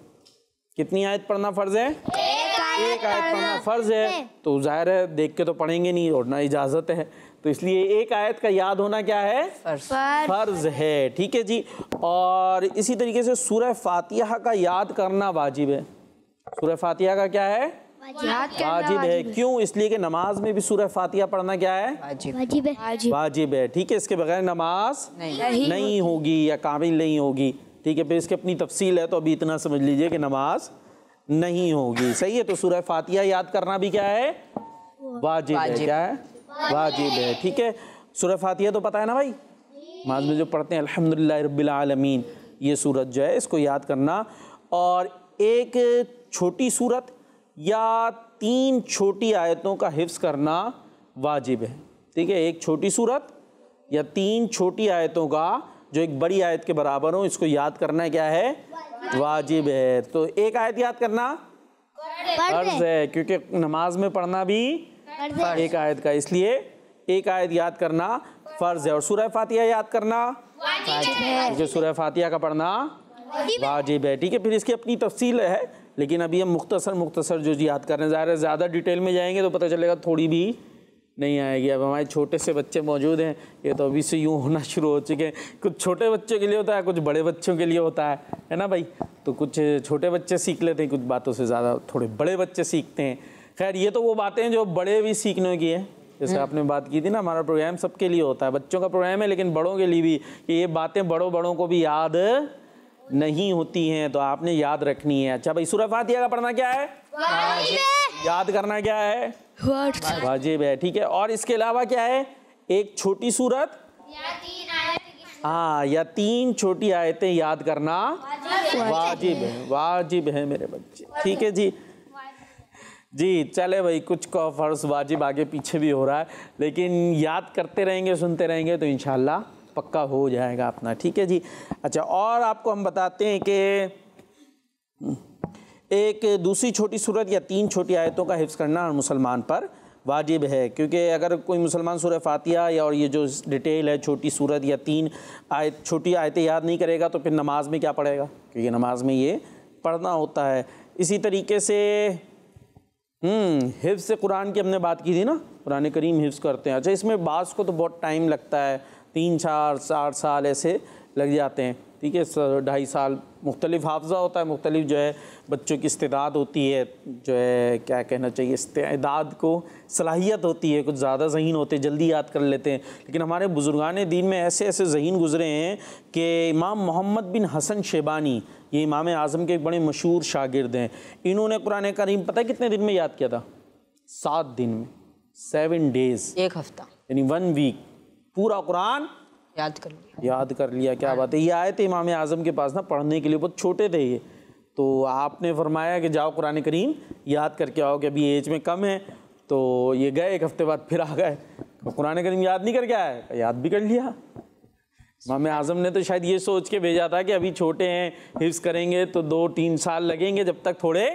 कितनी आयत पढ़ना फ़र्ज़ है एक आयत पढ़ना फ़र्ज़ है तो ज़ाहिर है देख के तो पढ़ेंगे नहीं और ना इजाज़त है तो इसलिए एक आयत का याद होना क्या है फ़र्ज़ है ठीक है जी और इसी तरीके से सूर्य फातिहा का याद करना वाजिब है सूर्य फातिहा का क्या है वाजिब है क्यों इसलिए कि नमाज में भी सूरह फातिहा पढ़ना क्या है वाजिब है वाजिब है ठीक है इसके बगैर नमाज नहीं, नहीं होगी या कामिल नहीं होगी ठीक है फिर इसकी अपनी तफसील है तो अभी इतना समझ लीजिए कि नमाज नहीं होगी सही है तो सूरह फातिहा याद करना भी क्या है वाजिब है क्या है वाजिब है ठीक है सूरह फातिहा तो पता है ना भाई नमाज में जो पढ़ते हैं अल्हम्दुलिल्लाह रब्बिल आलमीन ये सूरत जो है इसको याद करना और एक छोटी सूरत या तीन छोटी आयतों का हिफ्स करना वाजिब है ठीक है एक छोटी सूरत या तीन छोटी आयतों का जो एक बड़ी आयत के बराबर हो इसको याद करना क्या है वाजिब है तो एक आयत याद करना फर्ज है क्योंकि नमाज में पढ़ना भी एक आयत का इसलिए एक आयत याद करना फ़र्ज है और सूर्य फातिया याद करना क्योंकि सूर्य फातिया का पढ़ना वाजिब है ठीक है फिर इसकी अपनी तफसील है लेकिन अभी हम मुख्तसर मुख्तसर जो याद कर रहे हैं ज़ाहिर है ज़्यादा डिटेल में जाएंगे तो पता चलेगा थोड़ी भी नहीं आएगी अब हमारे छोटे से बच्चे मौजूद हैं ये तो अभी से यूँ होना शुरू हो चुके हैं कुछ छोटे बच्चों के लिए होता है कुछ बड़े बच्चों के लिए होता है है ना भाई तो कुछ छोटे बच्चे सीख लेते हैं कुछ बातों से ज़्यादा थोड़े बड़े बच्चे सीखते हैं खैर ये तो वो बातें हैं जो बड़े भी सीखने की है जैसे हम्म। आपने बात की थी ना हमारा प्रोग्राम सबके लिए होता है बच्चों का प्रोग्राम है लेकिन बड़ों के लिए भी कि ये बातें बड़ों बड़ों को भी याद नहीं होती हैं तो आपने याद रखनी है अच्छा भाई सूरह फातिहा का पढ़ना क्या है याद करना क्या है वाजिब है ठीक है और इसके अलावा क्या है एक छोटी सूरत हाँ या तीन छोटी आयतें याद करना वाजिब है वाजिब है मेरे बच्चे ठीक है जी जी चले भाई कुछ का फ़र्ज वाजिब आगे पीछे भी हो रहा है लेकिन याद करते रहेंगे सुनते रहेंगे तो इनशाला पक्का हो जाएगा अपना ठीक है जी अच्छा और आपको हम बताते हैं कि एक दूसरी छोटी सूरत या तीन छोटी आयतों का हिफ्स करना और मुसलमान पर वाजिब है क्योंकि अगर कोई मुसलमान सूर्य फ़ातिया या और ये जो डिटेल है छोटी सूरत या तीन आयत छोटी आयतें याद नहीं करेगा तो फिर नमाज में क्या पढ़ेगा क्योंकि नमाज में ये पढ़ना होता है इसी तरीके से हम्म, हिफ्स कुरान की हमने बात की थी ना कुरान करीम हिफ्स करते हैं अच्छा इसमें बास को तो बहुत टाइम लगता है तीन चार चार साल ऐसे लग जाते हैं ठीक है ढाई साल मुख्तलिफ हाफजा होता है मुख्तलिफ जो है बच्चों की इस्तेदाद होती है जो है क्या कहना चाहिए इस्तेदाद को सलाहियत होती है कुछ ज़्यादा जहन होते हैं जल्दी याद कर लेते हैं लेकिन हमारे बुज़ुर्गान दीन में ऐसे ऐसे जहन गुजरे हैं कि इमाम मोहम्मद बिन हसन शेबानी ये इमाम आज़म के एक बड़े मशहूर शागिर्द हैं इन्होंने कुरान करीम पता है कितने दिन में याद किया था सात दिन में सेवन डेज़ एक हफ़्ता यानी वन वीक पूरा कुरान याद कर लिया याद कर लिया क्या बात है ये आए थे इमाम आज़म के पास ना पढ़ने के लिए बहुत छोटे थे ये तो आपने फरमाया कि जाओ कुरान करीम याद करके आओ कि अभी एज में कम है तो ये गए एक हफ़्ते बाद फिर आ गए तो कुरान करीम याद नहीं करके आए याद भी कर लिया इमाम आज़म ने तो शायद ये सोच के भेजा था कि अभी छोटे हैं हिफ्स करेंगे तो दो तीन साल लगेंगे जब तक थोड़े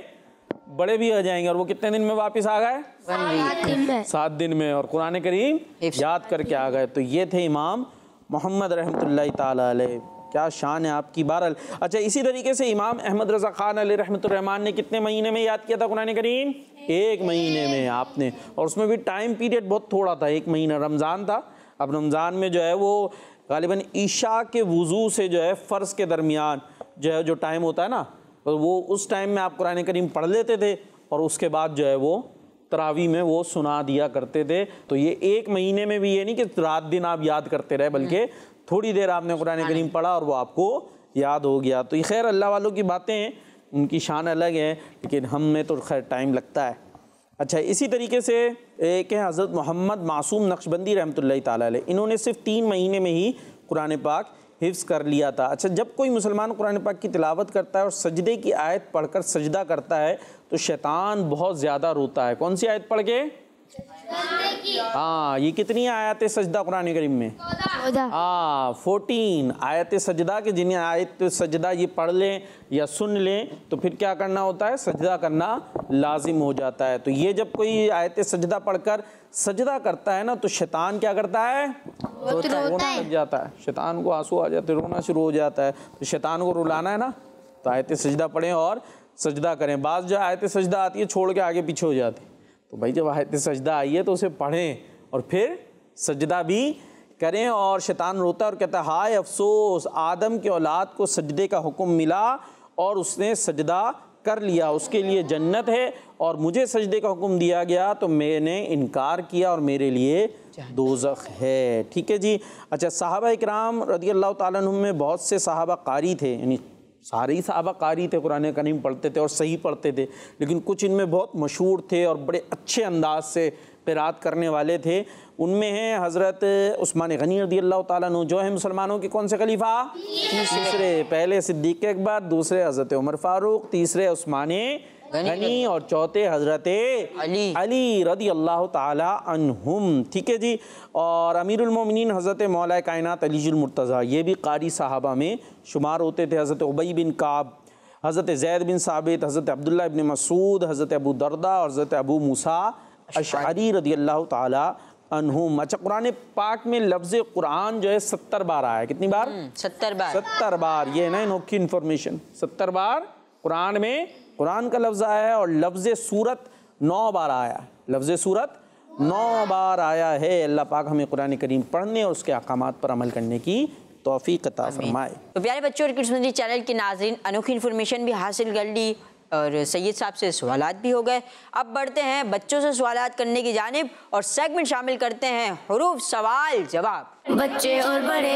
बड़े भी हो जाएंगे और वो कितने दिन में वापस आ गए सात दिन में और कुरान करीम याद करके आ गए तो ये थे इमाम मोहम्मद रहमत ताली क्या शान है आपकी बहरल अच्छा इसी तरीके से इमाम अहमद रजा खान अली रहमान ने कितने महीने में याद किया था कुरान करीम एक महीने में आपने और उसमें भी टाइम पीरियड बहुत थोड़ा था एक महीना रमज़ान था अब रमज़ान में जो है वो गालिबा ईशा के वज़ू से जो है फ़र्ज़ के दरमियान जो है जो टाइम होता है ना तो वो उस टाइम में आप कुरान करीम पढ़ लेते थे और उसके बाद जो है वो तरावी में वो सुना दिया करते थे तो ये एक महीने में भी ये नहीं कि रात दिन आप याद करते रहे बल्कि हम्म। थोड़ी देर आपने कुरान हाँ। करीम पढ़ा और वो आपको याद हो गया तो ये खैर अल्लाह वालों की बातें उनकी शान अलग है लेकिन हम में तो खैर टाइम लगता है अच्छा इसी तरीके से एक है हज़रत मोहम्मद मासूम नक्शबंदी रहमत ला इन्होंने सिर्फ तीन महीने में ही कुरान पाक हिफ्स कर लिया था अच्छा जब कोई मुसलमान कुरान पाक की तिलावत करता है और सजदे की आयत पढ़कर सजदा करता है तो शैतान बहुत ज़्यादा रोता है कौन सी आयत पढ़ के हाँ ये कितनी आयत सजदा कुरान करीम में हाँ फोर्टीन आयत सजदा के जिन्हें आयत सजदा ये पढ़ लें या सुन लें तो फिर क्या करना होता है सजदा करना लाजिम हो जाता है तो ये जब कोई आयत सजदा पढ़कर सजदा करता है ना तो शैतान क्या करता है रोना लग जाता है शैतान को आंसू आ जाते रोना शुरू हो जाता है तो शैतान को रुलाना है ना तो आयत सजदा पढ़ें और सजदा करें बाद जो आयत सजदा आती है छोड़ के आगे पीछे हो जाती है तो भाई जब आयत सजदा आई है तो उसे पढ़ें और फिर सजदा भी करें और शैतान रोता और कहता हाय अफसोस आदम के औलाद को सजदे का हुक्म मिला और उसने सजदा कर लिया उसके लिए जन्नत है और मुझे सजदे का हुक्म दिया गया तो मैंने इनकार किया और मेरे लिए दोजख है ठीक है जी अच्छा साहबा इकराम रदी अल्लाह तुम में बहुत से साहबा कारी थे यानी सारे ही सहाबा कारी थे कुरान करीम पढ़ते थे और सही पढ़ते थे लेकिन कुछ इनमें बहुत मशहूर थे और बड़े अच्छे अंदाज से पेरात करने वाले थे उनमें हैं हज़रत उस्मान गनी रदी अल्लाह तु जो है मुसलमानों के कौन से खलीफा तीसरे पहले सिद्दीक अकबर दूसरे हज़रत उमर फ़ारूक तीसरे उस्मान गनी और चौथे हजरत अली अली रदी अल्लाह तुम ठीक है जी और अमीरमिन हज़रत मौल कायनत अलीजुलमरतज़ा ये भी कारी साहबा में शुमार होते थे हज़रत उबई बिन काब हज़रत जैद बिन साबित हज़रत अब्दुल्ला बिन मसूद हज़रत अबू दरदा और हज़रत अबू मूसा अशारी रदी अल्लाह तुम अच्छा कुरान पाक में लफ्ज़ कुरान जो है सत्तर बार आया कितनी बार हम्म, सत्तर बार सत्तर बार ये है ना इनोखी इन्फॉर्मेशन सत्तर बार कुरान में कुरान का लफ्ज़ आया है और लफ्ज़ सूरत नौ बार आया लफ्ज़ सूरत नौ बार आया है अल्लाह पाक हमें कुरान करीम पढ़ने और उसके अहकाम पर अमल करने की तोफ़ी कता फरमाए तो प्यारे बच्चों और किड्स चैनल के नाजरन अनोखी इन्फॉर्मेशन भी हासिल कर ली और सैयद साहब से सवाल भी हो गए अब बढ़ते हैं बच्चों से सवाल करने की जानब और सेगमेंट शामिल करते हैं हरूफ सवाल जवाब बच्चे और बड़े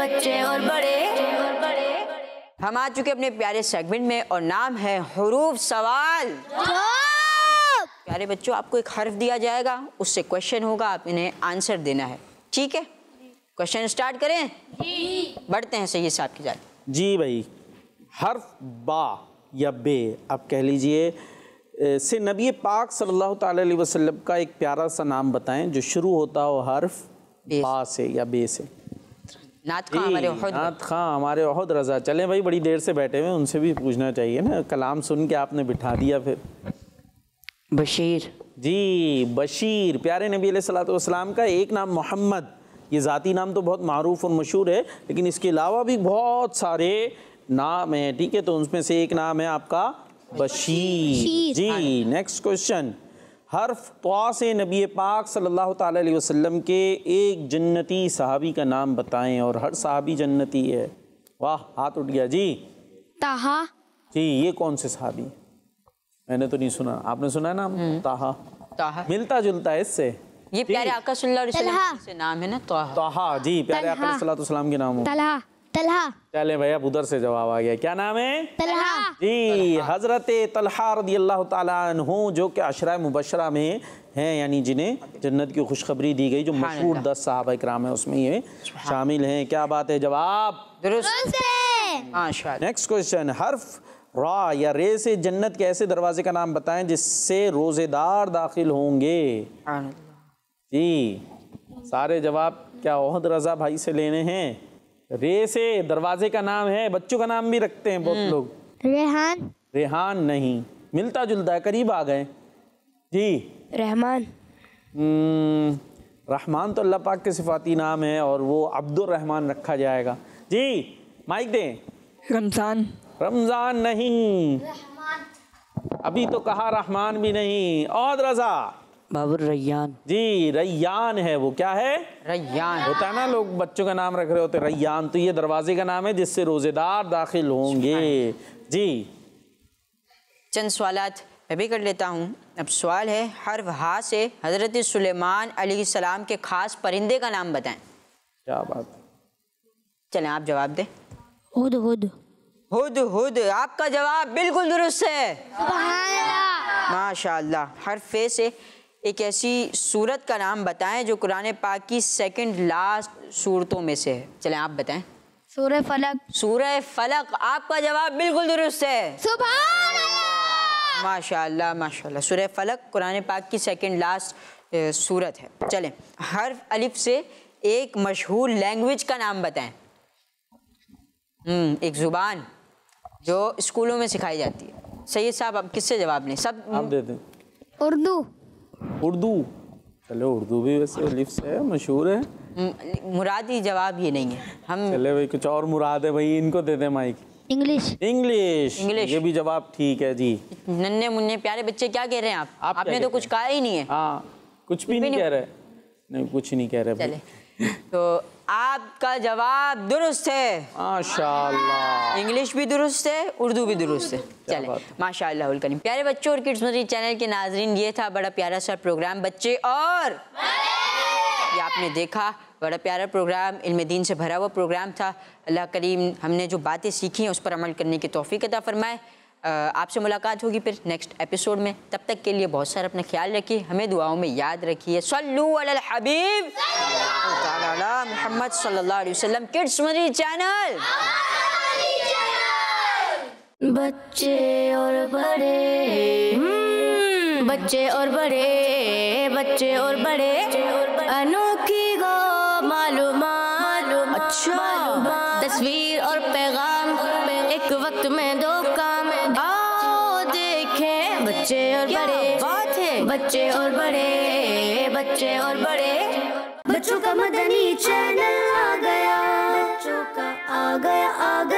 बच्चे और बड़े, बच्चे और बड़े हम आ चुके अपने प्यारे सेगमेंट में और नाम है हरूफ सवाल प्यारे बच्चों आपको एक हर्फ दिया जाएगा उससे क्वेश्चन होगा आप इन्हें आंसर देना है ठीक है क्वेश्चन स्टार्ट करें बढ़ते हैं सही साहब की जाए जी भाई हर्फ बा या बे आप कह लीजिए से नबी पाक सल्लल्लाहु अलैहि वसल्लम का एक प्यारा सा नाम बताएं जो शुरू होता हो हर्फ बा से या बे से खां हमारे बहुत रजा चले भाई बड़ी देर से बैठे हुए उनसे भी पूछना चाहिए ना कलाम सुन के आपने बिठा दिया फिर बशीर जी बशीर प्यारे नबी सलाम का एक नाम मोहम्मद ये ज़ाती नाम तो बहुत मरूफ और मशहूर है लेकिन इसके अलावा भी बहुत सारे नाम हैं ठीक है तो उसमें से एक नाम है आपका बशीर जी नेक्स्ट क्वेश्चन हर्फ तो नबी पाक सल्लल्लाहु अलैहि वसल्लम के एक जन्नती सहाबी का नाम बताएं और हर सहाबी जन्नती है वाह हाथ उठ गया जी ताहा जी ये कौन से सहाबी मैंने तो नहीं सुना आपने सुना नाम हम्म। ताहा ताहा मिलता जुलता है इससे ये प्यारे आका नाम है ना ताहा जी प्यारे आका के नाम हो तलहा चले भाई अब उधर से जवाब आ गया क्या नाम है तलहा जी हजरत तलहा रदी अल्लाह तु जो कि अशरा मुबशरा में हैं यानी जिन्हें जन्नत की खुशखबरी दी गई जो मशहूर दस साहब कराम है उसमें ये शामिल हैं क्या बात है जवाब नेक्स्ट क्वेश्चन हर्फ रा या रे से जन्नत के ऐसे दरवाजे का नाम बताएं जिससे रोजेदार दाखिल होंगे जी सारे जवाब क्या ओहद रजा भाई से लेने हैं रे से दरवाजे का नाम है बच्चों का नाम भी रखते हैं बहुत हम्म। लोग रेहान रेहान नहीं मिलता जुलता है करीब आ गए जी रहमान हम्म, रहमान तो अल्लाह पाक के सिफाती नाम है और वो अब्दुल रहमान रखा जाएगा जी माइक दें रमज़ान रमज़ान नहीं अभी तो कहा रहमान भी नहीं और रज़ा बाबर रैयान जी रैयान है वो क्या है रैयान होता है ना लोग बच्चों का नाम रख रहे होते रैयान तो ये दरवाजे का नाम है जिससे रोजेदार दाखिल होंगे जी चंद सवाल मैं भी कर लेता हूँ अब सवाल है हर वहा से हज़रत सुलेमान अली सलाम के खास परिंदे का नाम बताएं क्या बात चलें आप जवाब दें हुद हुद हुद हुद आपका जवाब बिल्कुल दुरुस्त है माशाल्लाह हर फे से एक ऐसी सूरत का नाम बताएं जो कुरान पाक की सेकंड लास्ट सूरतों में से है चलें आप बताएं सूर्य फलक सूर्य फलक आपका जवाब बिल्कुल दुरुस्त है सुबह माशाल्लाह माशाल्लाह सूर्य फलक कुरान पाक की सेकंड लास्ट सूरत है चलें हर अलिफ से एक मशहूर लैंग्वेज का नाम बताएं हम्म, एक ज़ुबान जो स्कूलों में सिखाई जाती है सैयद साहब आप किससे जवाब लें सब आप दे दें उर्दू उर्दू चले उर्दू भी वैसे लिप्स है मशहूर है मुरादी जवाब ये नहीं है हम चले भाई कुछ और मुराद है भाई इनको दे दे माइक इंग्लिश इंग्लिश इंग्लिश ये भी जवाब ठीक है जी नन्हे मुन्ने प्यारे बच्चे क्या कह रहे हैं आप, आप आपने तो कुछ कहा ही नहीं है हाँ कुछ भी, नहीं, नहीं कह रहे नहीं कुछ नहीं कह रहे तो आपका जवाब दुरुस्त है माशाल्लाह इंग्लिश भी दुरुस्त है उर्दू भी दुरुस्त है चले माशाल्लाह करीम प्यारे बच्चों और किड्स मजीद चैनल के नाजरीन ये था बड़ा प्यारा सा प्रोग्राम बच्चे और ये आपने देखा बड़ा प्यारा प्रोग्राम इल्म दीन से भरा हुआ प्रोग्राम था अल्लाह करीम हमने जो बातें सीखी हैं उस पर अमल करने की तोफ़ी अदा फरमाए आपसे मुलाकात होगी फिर नेक्स्ट एपिसोड में तब तक के लिए बहुत सारा अपना ख्याल रखिए हमें दुआओं में याद रखिए सल्लू अल हबीब मोहम्मद सल्लल्लाहु अलैहि वसल्लम किड्स चैनल बच्चे और बड़े हम्म। बच्चे और बड़े बच्चे और बड़े अनोखी गो मालूम अच्छा तस्वीर बच्चे और बड़े बच्चे और बड़े बच्चों का मदनी चैनल आ गया बच्चों का आ गया आ गया